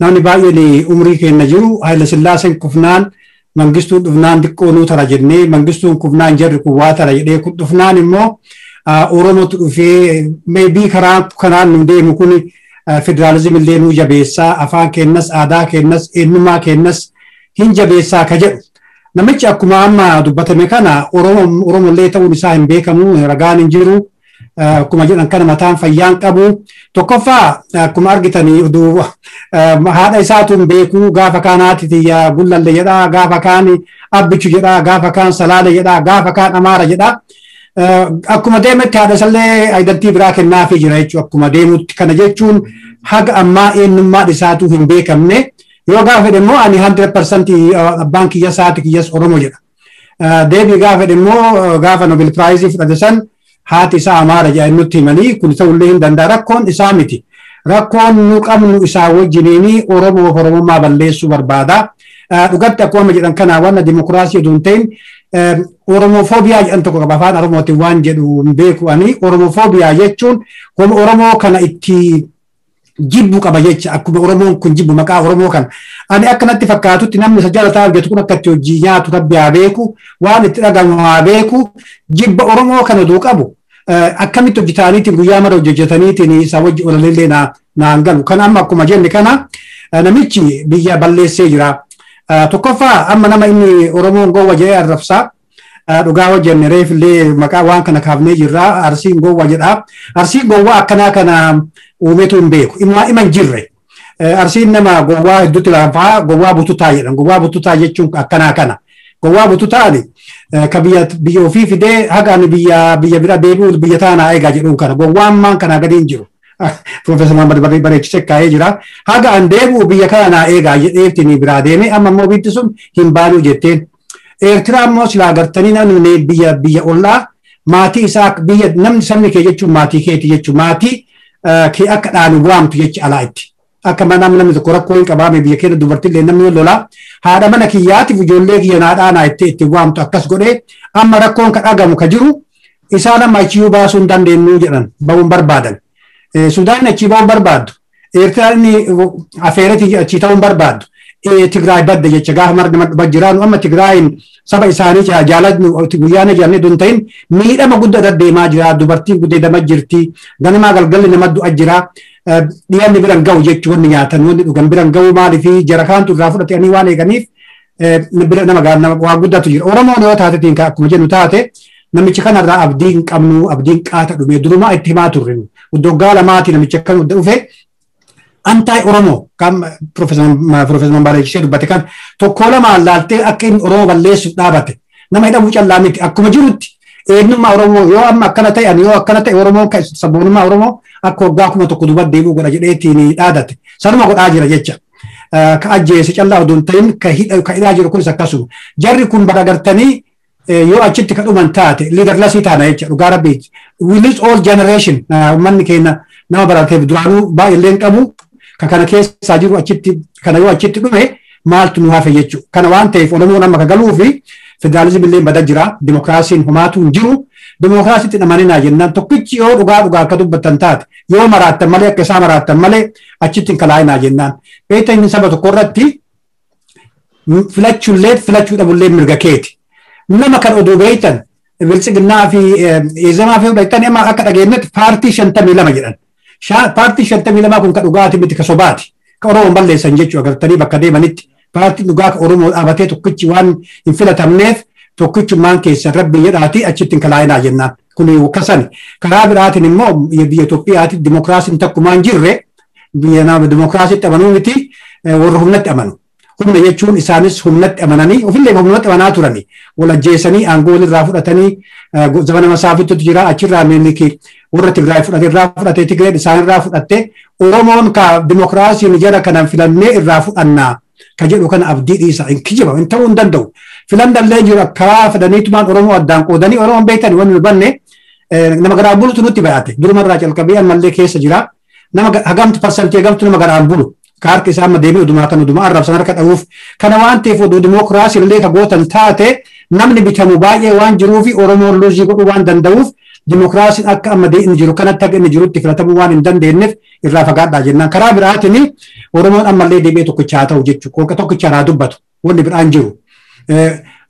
namni baay'een umrii kenna jiru Haayila Sillaaseen kufnaan mangistuun dhufnaan xiqqoo nuu tara jennee mangistuun kufnan manggistu kun waa tara jedhee kun dhufnaan immoo Oromootu dhufee meebii karaa kanaan nu deemu kun federaalizim illee nu jabeessaa afaan kennas aadaa kennas eenyummaa kennas hin jabeessaa ka jedhu. Namichi akkuma amma dubbatame kana Oromollee ta'uun isaa hin beekamu ragaan hin jiru. Akkuma jedhan kana mataan fayyaan qabu. Tokkoffaa akkuma argitanii oduu isaatu isaatuun beekuu gaafa kaan haati tiyyaa gullalle jedhaa gaafa kaan abbichu jedhaa gaafa kaan salaala jedhaa gaafa kaan amaara jedhaa. Akkuma deemetti haadha sallee ayidantii biraa kennaafii jira jechuudha. Akkuma deemutti kana jechuun haga ammaa eenyummaan isaatu hin beekamne. Yoo gaafa jedhamu ani 100% abbaan kiyya isaati kiyyas Oromoo jedha. Deebii gaafa jedhamu gaafa Nobel Piraayizii fudhate san haati isaa Amaara jedha nutti himanii kun ta'ullee hin danda'a rakkoon isaa miti. Rakkoon nu qabnu isaa wajjiniin Oromoo Oromummaa balleessuu barbaada. dhugatti eh, akkuma jedhan kana waan dimokiraasii oduun ta'in eh, oromofoobiyaa jedhan tokko qaba afaan oromootiin waan jedhu hin beeku ani oromofoobiyaa jechuun oromoo kana itti jibbu qaba jecha akkuma oromoon kun jibbu maqaa oromoo kana ani akkanatti fakkaatutti namni isa jaalataa argatu kun akkatti hojii nyaatu tabbi haa beeku waan itti dhagamu haa beeku jibba oromoo kana oduu qabu eh, akkamitti hojjetaniitiin guyyaa mara hojjetaniitiin isa wajji olalillee naan galu kana amma akkuma jenne kana namichi biyya balleessee jira. Ah, kofa amma nama inni Oromoon gowwa jedhee arrabsaa. Ah, dhugaa hojjenne reefillee maqaa waan kana kaafnee jirra. go gowwa jedha. arsi go wa kana kana hin beeku. Ima hin jirre. Ah, arsiin nama gowwaa hedduutti laafaa go bututaa jedhan. Gowwaa bututaa jechuun akkanaa kana. Gowwaa bututaani kan biyya ofii fidee biya biya bira deebi'uun biya tana eegaa jedhuun kana. go wa man kana hin jiru. Professor Muhammad bareechisee kaa'ee jira. Haga an deebi'u biyya kana naa eegaa jedheeftinii biraa deemee amma immoo biddi sun hin baanuu jetteen. Eertiraa immoo silaa gartanii namni biyya biyya ollaa maatii isaa biyya namni sabni kee jechuun maatii keeti jechuun maatii kee akka dhaanu waamtu jechi alaa itti. Akka namni namni tokko rakkoo hin qabaame biyya keenya dubartiillee namni lolaa haadha mana kiyyaatiif ijoollee kiyya naa dhaanaa itti itti waamtu akkas godhee amma rakkoon ka dhagamu ka jiru isaa lama achiyuu baasuu hin dandeenyu jedhan bahuun barbaadan. Sudaan achi ba'uun barbaaddu. Eertiraan afeerati achi ta'uun barbaaddu. Tigraay badda jecha gaafa marga madhubat jiraanu amma Tigraayin saba isaanii jaalatu guyyaan jaalne don ta'in miidhama guddaa daddeemaa jira dubartiin guddeedama jirti ganamaa galgalli nama du'a jira dhiyaanni biran ga'u jechuun wanni nyaatan wanni dhugan biran ga'u maaliifi jara kaantu irraa fudhatanii waan eeganiif nama waa guddaatu jira. Oromoon yoo taatetiin akkuma jennu taate namicha kanarraa abdiin qabnu abdiin qaata dhume duruma itti himaa turre uddooggaa lamaati namicha kan dhufe antaa oromoo kan profeesar Mambaaleechishee dubbate kan tokkoo lamaan laaltee akka inni oromoo balleessuuf dhaabate nama hidhamuu callaa miti akkuma jirutti eenyummaa oromoo yoo amma akkana ta'an yoo akkana ta'e oromoo sabboonummaa oromoo akka waggaa kuma tokko dubar deebi'u godha jedheetiin dhaadate sanuma godhaa jira jecha. Ka ajjeese callaa oduun ta'in ka hidhaa jiru kunis akkasuma jarri kun bara gartanii yoo achitti kadhuman taate liidarlasii taana jecha dhugaa rabbiiti. We lose all generation uummanni keenya nama barateef duraanuu baay'eelleen qabu kan kana keessaa jiru achitti kana yoo achitti dhume maaltu nu hafe jechuudha. Kana waan ta'eef Oromoon amma kagaluu fi federaalizimii illee bada jira. Dimookiraasiin homaatu hin jiru. Dimookiraasiitti dhamaninaa jennaan tokkichi yoo dhugaa dhugaa akka dubbattan taate yoo maraattan malee akka isaa maraattan malee achitti hin kalaayinaa jennaan. Beekta inni saba tokko irratti filachuullee filachuu dhabullee mirga keeti. nama kan odoo gahitan bilchiginnaa fi izamaa fi hubatan himaa akka dhageenyatti paartii shantamii lama jedhan. Paartii shantamii lamaa kun ka dhugaati miti ka sobaati. Ka Oromoon balleessan jechuu agartanii bakka deemanitti. Paartiin dhugaa ka Oromoo dhaabatee tokkichi waan hin filatamneef tokkichummaan keessan rabbi jedhaati achitti hin kalaayinaa jennaan. Kun kasan karaa biraatiin immoo biyya Itoophiyaatti dimokiraasiin takkumaan jirre biyya namaa dimokiraasiitti amanuu miti warra humnatti amanu. humna jechuun isaanis humnatti amananii ofillee humnatti amanaa turani walajjeessanii aangoo walirraa fudhatanii zamana masaafittu jira achirraa meeliki warra Tigraay fudhate irraa fudhate Tigreen isaanirraa fudhatte Oromoon ka dimokiraasiin jara kanaan filannee irraa fudhannaa ka jedhu kana abdii dhiisa hin kijiba hin ta'uu hin danda'u filandallee jiru akkaa fedhaniitumaan Oromoo addaan qoodanii Oromoon beektan waan hin banne nama garaan bulutu nutti bayaate durumarraa calqabee ammallee keessa jira nama hagamtu parsantii hagamtu nama garaan bulu ka harka isaan deemee odumaa kan odumaa arrabsan harka dhabuuf kana waan ta'eef oduu dimookiraasii illee ka gootan taate namni bitamu baay'ee waan jiruufi oromoon loojii godhuu waan danda'uuf dimookiraasiin akka amma inni jiru kanatti akka inni jirutti filatamuu waan hin dandeenyeef irraa fagaadhaa jennaan karaa biraatiin oromoon ammallee deebi'ee tokkichaa ta'u jechuudha kooka tokkichaa naa dubbatu wanni biraan jiru.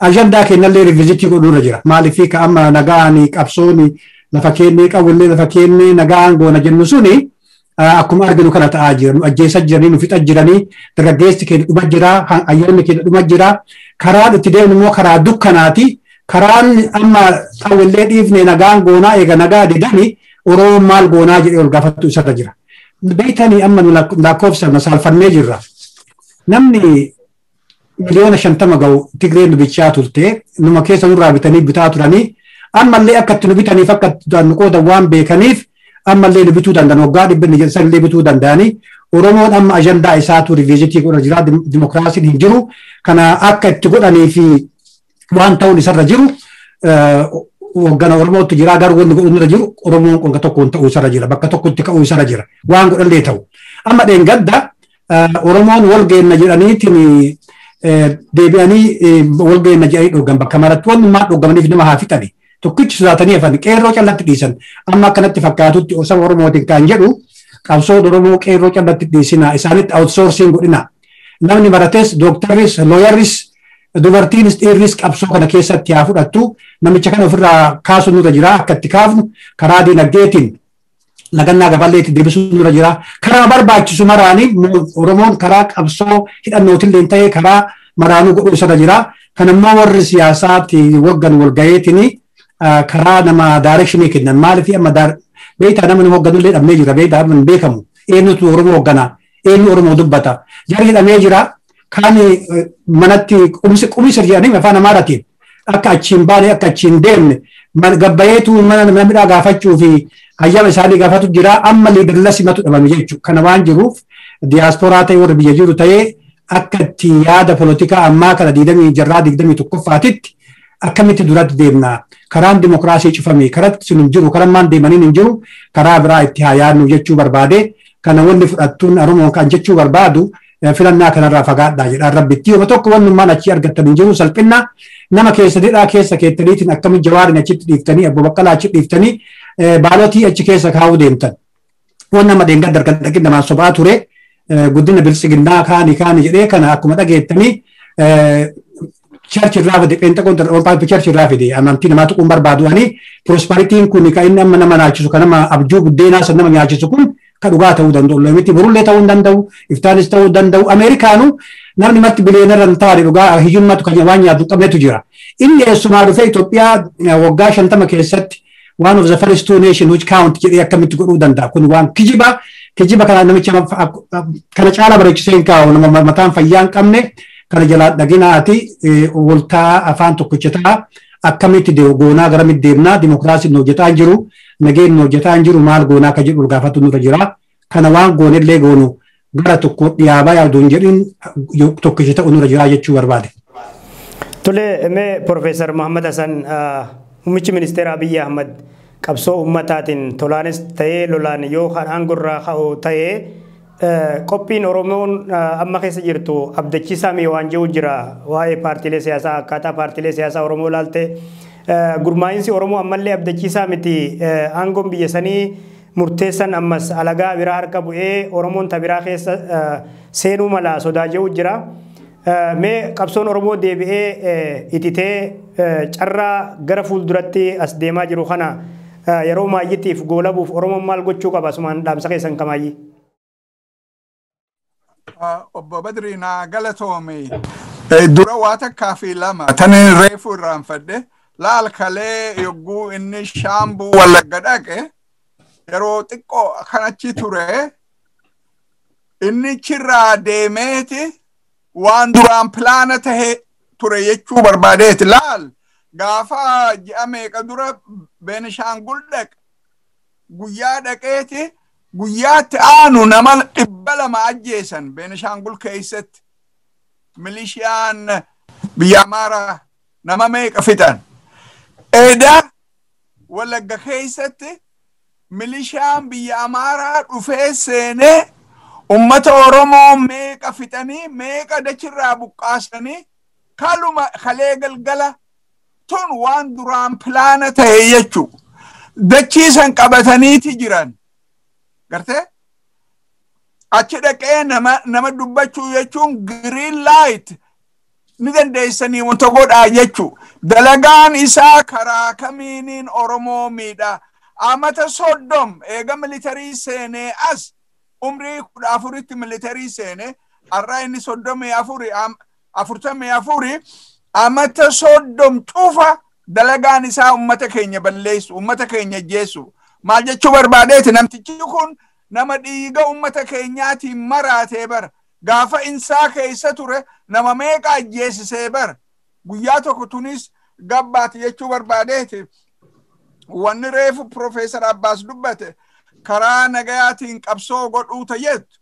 Ajandaa keenyallee rivizitii godhuurra jira maaliif ka amma nagaan qabsoon lafa kennee qabu illee lafa kennee nagaan goona jennu suni. akkuma arginu kana ta'aa jiru ajjeessa jiranii nu fixaa jiranii dargaggeessi keenya dhuma jira ayyaanni keenya dhuma jira karaan itti deemnu immoo karaa dukkanaati karaan amma ta'ullee dhiifne nagaan goonaa eega nagaa didani oromoon maal goonaa jedhee ol gaafattu isarra jira. Beeytanii amma nu lakkoofsan saalfannee jirra. Namni miliyoona shantama ga'u Tigreen nu bichaa turte numa keessa nurraa bitanii bitaa turanii ammallee akka nu bitaniif akka nu qoodan waan beekaniif amma illee dubbituu danda'an waggaa dhibbinni jedhan illee bituu danda'anii Oromoon amma ajandaa isaatu riviizitii godha jira dimokiraasiin hin jiru kana akka itti godhanii fi waan ta'uun isarra jiru waggana Oromootti jira garuu wanni godhu irra jiru Oromoon qolka tokkoon ta'uu isarra jira bakka tokkotti ka'uu isarra jira waan godhallee ta'u amma dheengadda Oromoon wal geenna jedhaniitiin deebi'anii wal geenna jedhanii dhuggan bakka maratti waan dhuggamaniif nama haa fixani. tokkichi sodaatanii hafan qeerroo callatti dhiisan amma akkanatti fakkaatutti osoo Oromootiin kan jedhu qabsoon Oromoo qeerroo callatti dhiisinaa isaanitti outsourcing godhina namni barates dooktarris looyarris dubartiinis dhiirris qabsoo kana keessatti haa fudhattu namicha kana ofirraa kaasuun nurra jira akka itti kaafnu karaa diinagdeetiin nagannaa gaballeetti deebisuun nurra jira karaa barbaachisu maraanii Oromoon karaa qabsoo hidhannootillee ta'ee karaa maraanuu godhu isarra jira kanammoo warri siyaasaatti waggan walgayeetiin karaa nama daarekshinii kennan maalifi amma beektaa namni hoogganullee dhabmee jira beektaa hin beekamu eenyutu oromoo hoogganaa eenyu oromoo dubbata jarri hidhamee jira kaan manatti qubisa jedhanii afaan amaaraatiin akka achiin baane akka achiin deemne gabbayeetu mana namidhaa gaafachuu fi hayyama isaanii gaafatu jira amma liidarla simatu dhabame jechuudha kana waan jiruuf diyaasporaa ta'ee warra biyya jiru ta'ee akka itti yaada polotikaa ammaa kana diidamii jarraa digdamii tokkoffaatitti akkamitti duratti deemna karaan dimokiraasii cufame karatti sun hin jiru maan deemanii hin jiru karaa biraa itti haa yaadnu jechuu barbaade kana wanni fudhattuun arumoo kan jechuu barbaadu filannaa kanarraa fagaadha jedhaan rabbitti yoo tokko wanni maan achii argattan hin jiru salphinna nama keessa dhidhaa keessa keettaniitiin akkamitti jawaarin achitti dhiiftanii abbo baqqalaa achitti dhiiftanii baalotii achi keessa kaa'uu deemtan Wanni nama deengaa argan dhaqin namaan sobaa ture guddina bilisiginnaa kaanii kaanii jedhee kana akkuma dhageettanii cherchi raafide peenxaqoon orpaati cherchi raafide amantii namaa tuquun barbaadu ani piroosparitiin kun kan inni amma nama nyaachisu kan nama abjuu buddeenaa san nama nyaachisu kun kan dhugaa ta'uu danda'u loomiti burullee ta'uu hin danda'u iftaanis ta'uu danda'u ameerikaanu namni matti biliyoonarra hin taane dhugaa hiyyummaatu kan waan nyaatu qabnetu jira inni eessumaa dhufee Itoophiyaa waggaa shantama keessatti waan of the first two nation which count jedhee akkamitti godhuu danda'a kun waan kijiba kijiba kana namicha kana caalaa bareechisee hin kaa'u nama mataan fayyaa hin qabne kana jalaa dhaginaati waltaa afaan tokkichataa akkamitti goonaa garamit deemnaa dimookiraasiin hojjetaa hin jiru nageen hojjetaa jiru maal goonaa akka jedhu gaafatu nurra jira kana waan goonellee goonu gara tokko dhiyaabaa yaaduun jedhin tokkicha ta'u nurra jira jechuu barbaade. Tole mee Profeesar Muhammad Hassan Muummichi Ministeera Abiyyi Ahmad qabsoo ummataatiin tolaanis ta'ee lolaan yoo hangorraa ta'ee. qophiin Oromoon amma keessa jirtu abdachiisaa mee waan jiru jira waa'ee paartiilee siyaasaa akkaataa paartiilee siyaasaa Oromoo ilaalte gurmaa'insi Oromoo ammallee abdachiisaa miti aangoon biyya sanii murteessan ammas alagaa biraa harka bu'ee Oromoon tabiraa keessa seenuu mala sodaa jiru jira. Mee qabsoon Oromoo deebi'ee ititee carraa gara fuulduratti as deemaa jiru kana yeroo maayitiif goolabuuf Oromoon maal gochuu qaba asumaan dhaamsa keessan kamaayyii? obbo Badrii naa galatoome dura waa takkaa fi lama tanin reefu irraanfadhe laal kalee yogguu inni shaambuu wallagga dhaqe yeroo xiqqoo kanachi ture inni chirraa deemeeti waan duraan pilaana tahe ture jechuu barbaadeeti laal gaafa ji'a dura beenishaangul dhaq guyyaa daqeeti guyyaatti aanu nama dhibba lama ajjeesan Beenishaangul keessatti milishiyaan biyya Amaaraa nama meeqa fixan. Edaa walagga keessatti milishaan biyya Amaaraa dhufee seenee ummata Oromoo meeqa fixanii meeqa dachirraa buqqaasanii kaluma kalee galgala tun waan duraan pilaana ta'e jechuudha. Dachiisan san qabataniiti jiran. gartee achi dhaqee nama dubbachuu jechuun green light ni dandeessanii wanta godhaa jechuu dalagaan isaa karaa kamiiniin oromoo miidha amata soddom eega militarii seenee as umrii kudha afuritti militarii seenee har'aa inni soddomii afuri afuri amata soddom cufa dalagaan isaa ummata keenya balleessu ummata keenya jeessu maal jechuu barbaadeeti namtichi kun nama dhiiga ummata keenyaatiin maraatee bara gaafa insaa keessa ture nama meeqa ajjeesisee bara guyyaa tokko tunis gabbaati jechuu barbaadeeti wanni reefu profeesar Abbaas dubbate karaa nagayaatiin qabsoo godhuu tayyatu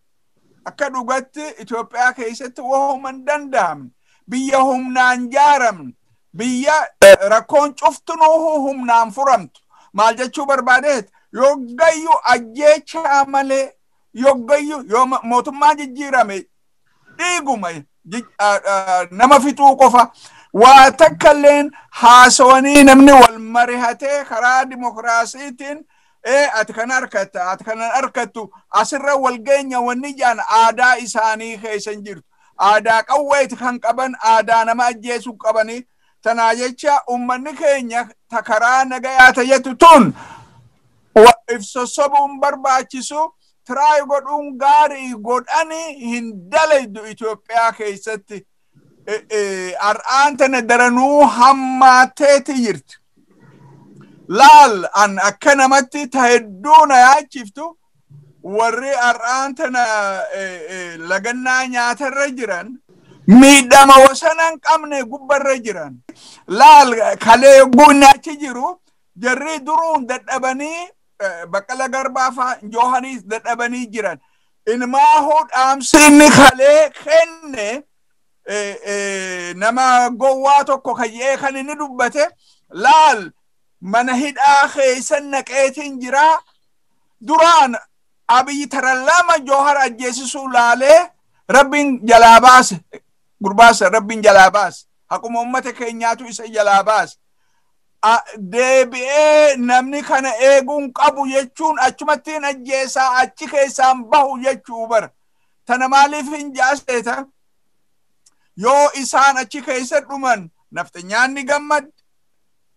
akka dhugatti Itoophiyaa keessatti wahuman danda'amne biyya humnaan jaaramne biyya rakkoon cuftunuu humnaan furamtu maal jechuu barbaadeeti yoggayyuu ajjeechaa malee yoggayyuu yoo mootummaa jijjiirame nama fixuu qofa waa takkalleen haasawanii namni wal marihatee karaa dimokiraasiitiin ati kan harkatta ati kan harkattu asirra wal geenya jaan aadaa isaanii keessan jirtu aadaa qawweeti kan qaban aadaa nama ajjeesuu qabanii tanaa jecha ummanni keenya ta karaa nagayaa tayyatu tun sossobuun barbaachisu tiraay godhuun gaarii godhanii hin dalaydu Itoophiyaa keessatti. Har'aan e, e, tana daranuu hammaateeti jirti. Laal an akka namatti ta hedduu ayachiftu warri har'aan tana e, lagannaa nyaatarra jiran miidhama wasana hin qabne gubbarra jiran. Laal kalee guunni achi jiru jarri duruun dadhabanii Eh, Baqqala Garbaa fa'aa Johannis dadhabanii jiran. in dhaamsi inni kalee kenne eh, eh, nama gowwaa tokko kayyee kan inni dubbate laal mana hidhaa keessan naqeetiin jiraa Duraan abiyyi tara lama joohar ajjeesisuu laalee rabbiin jalabaas baase rabbin rabbiin jalaa baase haquma uummata keenyaatu isa jalabaas. deebi'ee namni kana eeguun qabu jechuun achumatti ajjeesaa achi keessaan bahu jechuu bara. Tana maaliif hin jaaseeta? Yoo isaan achi keessa dhuman naftanyaan ni gammad,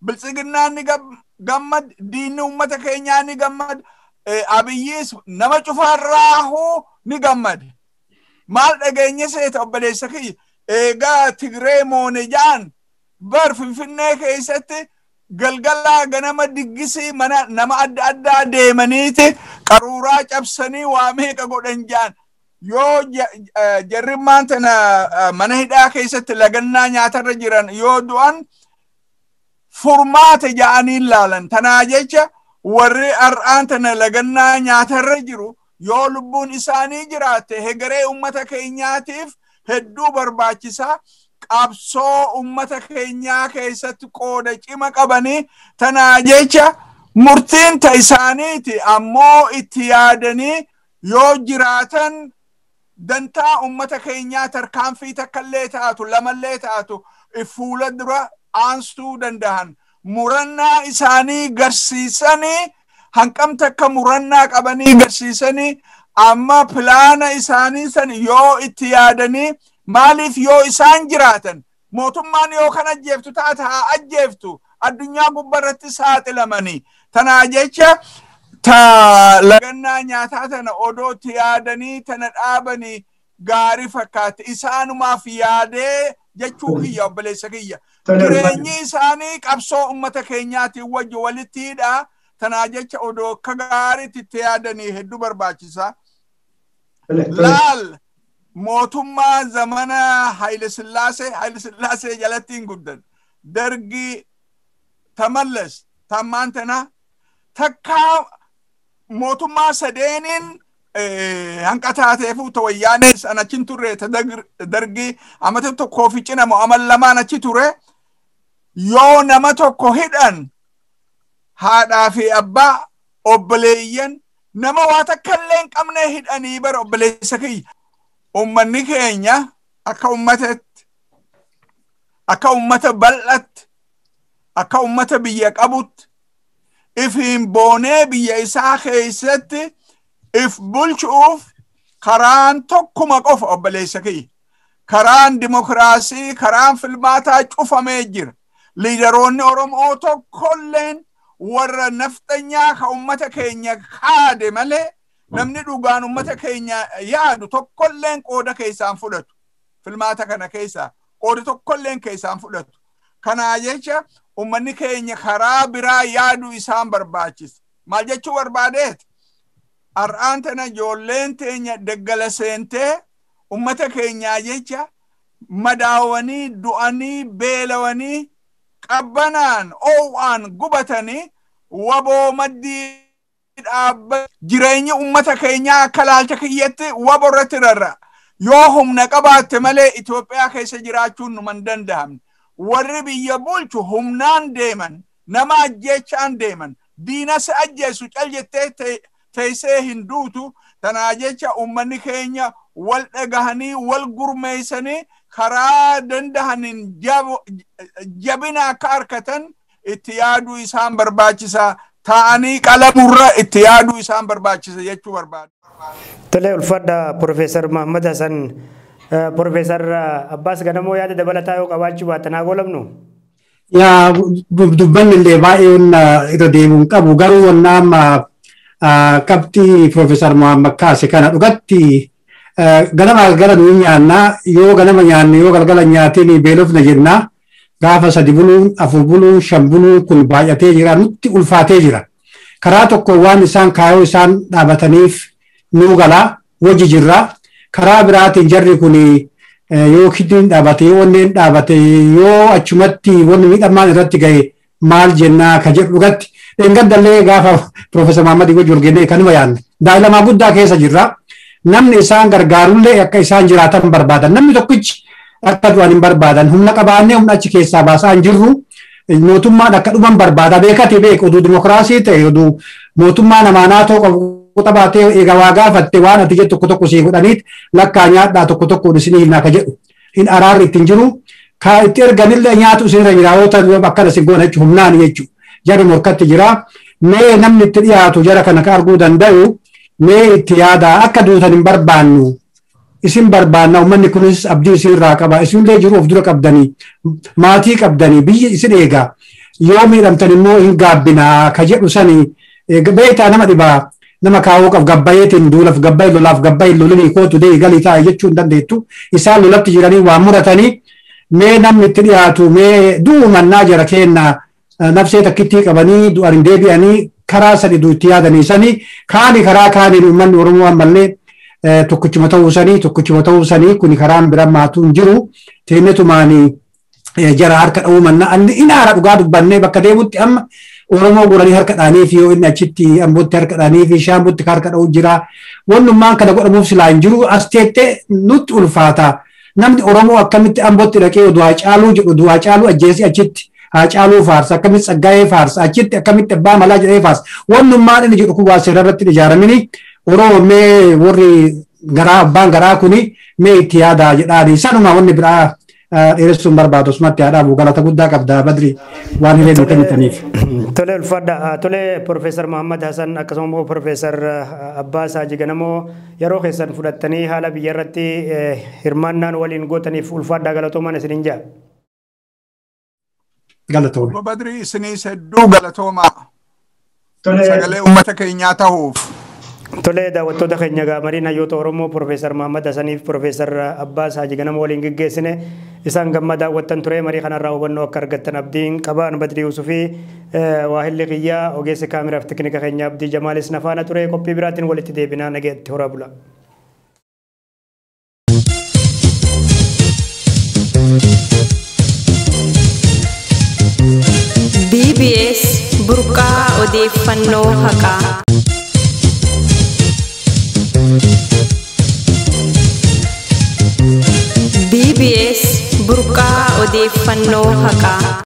biltsiginnaan ni gammad, diinni ummata keenyaa ni gammad, abiyyiis nama cufarraahuu ni gammad. Maal dhageenya seeta obboleessa kiyya? Eegaa Tigree jaan bar Finfinnee keessatti galgalaa ganama diggisii mana nama adda addaa deemaniiti qaruuraa cabsanii waa meeqa godhan jaan yoo eh, jarrimmaan tana eh, mana hidhaa keessatti lagannaa nyaatarra jiran yoo du'an furmaate ja'anii laalan tanaa jecha warri har'aan tana lagannaa nyaatarra jiru yoo lubbuun isaanii jiraatte hegaree ummata keenyaatiif hedduu barbaachisaa qabsoo ummata keenyaa keessatti qooda cima qabanii tanaa jecha murtiin isaaniiti ammoo itti yaadanii yoo jiraatan dantaa ummata keenyaa tarkaanfii takkailee taatu lamallee taatu fuula dura aansuu danda'an murannaa isaanii garsiisanii hanqamta akka murannaa qabanii garsiisanii amma pilaana isaanii san yoo itti yaadanii maaliif yoo isaan jiraatan mootummaan yoo kan ajjeeftu taata haa ajjeeftu addunyaa gubbarratti saaxilamanii tanaa jecha ta lagannaa nyaataa tana odootti yaadanii tana dhaabanii gaarii fakkaate isaanumaaf yaadee jechuu kiyya kiyya jireenyi isaanii qabsoo ummata keenyaatiin wajji walittiidha tana jecha odoo akka gaariitti itti yaadanii hedduu barbaachisa laal mootummaa zamana haayilesillaasee haayilesillaasee jalatti hin guddan dargi tamalles tammaan tana takka mootummaa sadeeniin hanqataateefu ta wayyaanees an achin turre ta dargi amata tokkoo fi cinamo amal lamaan achi ture yoo nama tokko hidhan haadhaa fi abbaa obboleeyyan nama waa takka illee qabne hidhanii bara obboleessa kiyya ummanni keenya akka ummatatti akka ummata bal'atti akka ummata biyya qabutti ifiin boonee biyya isaa keeysatti if bulchuuf karaan tokkuma qofa obboleessa kiyya karaan dimokiraasii karaan filmaataa cufamee jira liidaroonni oromoo tokkolleen warra nafxanyaa ka ummata keenya kaade malee namni dhugaan ummata keenyaa yaadu tokkolleen qooda keessaan fudhatu filmaata kana keessaa qooda tokkolleen keessaan fudhatu kanaa jecha ummanni keenya karaa biraa yaadu isaan barbaachisa maal jechuu barbaadeet har'aan tana ijoolleen teenya daggala seentee ummata keenyaa jecha madaawanii du'anii beelawanii qabbanaan oow'aan gubatanii waboo maddii dhaabbat jireenyi ummata keenyaa akka laalcha kiyyatti waba irratti rarra. Yoo humna qabaatte malee Itoophiyaa keessa jiraachuun nu man Warri biyya bulchu humnaan deeman, nama ajjeechaan deeman, diinas ajjeesu cal jettee teessee hin duutu. Tanaa jecha uummanni keenya wal dhagahanii wal gurmeessanii karaa dandahaniin jabina akka arkatan itti yaaduu isaan barbaachisaa. ta'anii qalamurra itti yaaduu isaan barbaachisa jechuu barbaadu. Tole ulfadha Profeesar Mahmad Hassan. Profeesar Abbaas Ganamoo yaada dabalataa yoo qabaachuu baatan haa goolabnu. Yaa dubbanni illee baay'een irra deemuun qabu garuu wannaam qabxii Profeesar Mohaammed Kaase kana dhugatti ganama gara nuyi nyaannaa yoo ganama nyaanne yoo galgala nyaateen beelofna jennaa. gaafa sadi buluun afur buluun shan buluun kun baay'atee jira nutti ulfaatee jira karaa tokko waan isaan kaayoo isaan dhaabataniif nuu galaa woji jirraa karaa biraatiin jarri kun eh, yoo kiddiin dhaabate yoo onneen dhaabate yoo achumatti wanni miidhamaan irratti ga'e maal jennaa ka jedhu gatti dhengaddallee gaafa Profeesar Mahammad Igo Jorgeenee kanuma ma daa'ilamaa guddaa keessa jirra namni isaan gargaarullee akka isaan jiraatan barbaadan namni tokkichi akka du'an hin barbaadan humna qabaannee humna achi keessaa baasaa hin jirru mootummaan akka dhuman barbaada beekate beek oduu dimokiraasii ta'e oduu mootummaa namaa naatoo qabu kuta baatee eega waa gaafatte waan ati jedhu tokko tokko sii godhaniit lakkaa nyaadhaa tokko tokkoon isinii hin akka jedhu hin araarri ittiin jiru kaa itti erganillee nyaatu isinirra jira yoo ta'u akkana isin goona jechuun humnaan jechuudha. Jari morkatti jira. Mee namni itti dhiyaatu jara kana arguu danda'u mee itti yaadaa akka duutan hin barbaannu isin barbaannaa uummanni kunis abdii isin irraa qaba isinillee jiru of dura qabdanii maatii qabdanii biyyi isin eegaa yoo miidhamtan immoo hin gaabbinaa ka jedhu sani beektaa nama dhibaa nama kaawuu qab gabbayeetiin duulaaf gabbayee lolaaf gabbayee lolinii kootu dee galii taa'e jechuu hin dandeettu isaan lolatti jiranii waan muratanii mee namni itti dhiyaatu mee du'umannaa jara kennaa nafsee takkittii qabanii du'an deebi'anii karaa sadi duutti yaadanii sanii kaani karaa kaaniin uummanni oromoo ammallee tokkichuma ta'uusanii tokkichuma ta'uusanii kuni karaan bira maatuu hin jiru teenetumaan jara harka dha'uu manna inni aara dhugaa dubbannee bakka deemutti amma Oromoo goranii harka dhaaniif yoo inni achitti ambootti harka dhaaniif shaambootti harka dha'uu jira wannummaan kana godhamuuf silaa hin jiru as teettee nutti ulfaata namni Oromoo akkamitti ambootti dhaqee oduu haa caaluu jedhu oduu haa caaluu ajjeesii achitti haacaaluu faarsa akkamitti saggaa'ee faarsa achitti akkamitti abbaa malaa jedhee faarsa wannummaan inni jedhu kun seerarratti ijaaramini uroo mee warri garaa abbaan garaa kuni mee itti yaadaa jedhaani sanuma wanni biraa dheeressuun barbaadu osumatti haadhaaf galata guddaa qabda badri waan hiree nuti mitaniif. Tole ulfaadha tole Profeesar Muhammad Hassan akkasuma immoo Profeesar Abbaasaa Jiganamoo yeroo keessan fudhattanii haala biyya irratti hirmaannaan waliin gootaniif ulfaadhaa galatoomaan isinin jaa. Galatooma. Badri isinii sedduu galatoomaa. Sagalee uummata keenyaa ta'uuf. Tolee daawwattoota keenya gaamarrii hayyoota Oromoo Profeesar Mahammad Hasaniif Profeesar Abbaas Haji Ganama waliin geggeessine isaan gamma daawwattan ture marii kanarraa hubannoo akka argattan abdiin qabaan Badri Yusuf fi waahilli qiyyaa ogeessi kaameraaf tekinika keenya abdii Jamaalis Nafaana ture qophii biraatiin walitti deebinaa nageetti horaa bula. BBS burqaa odeeffannoo haqaa. burqaa odeeffannoo haqaa.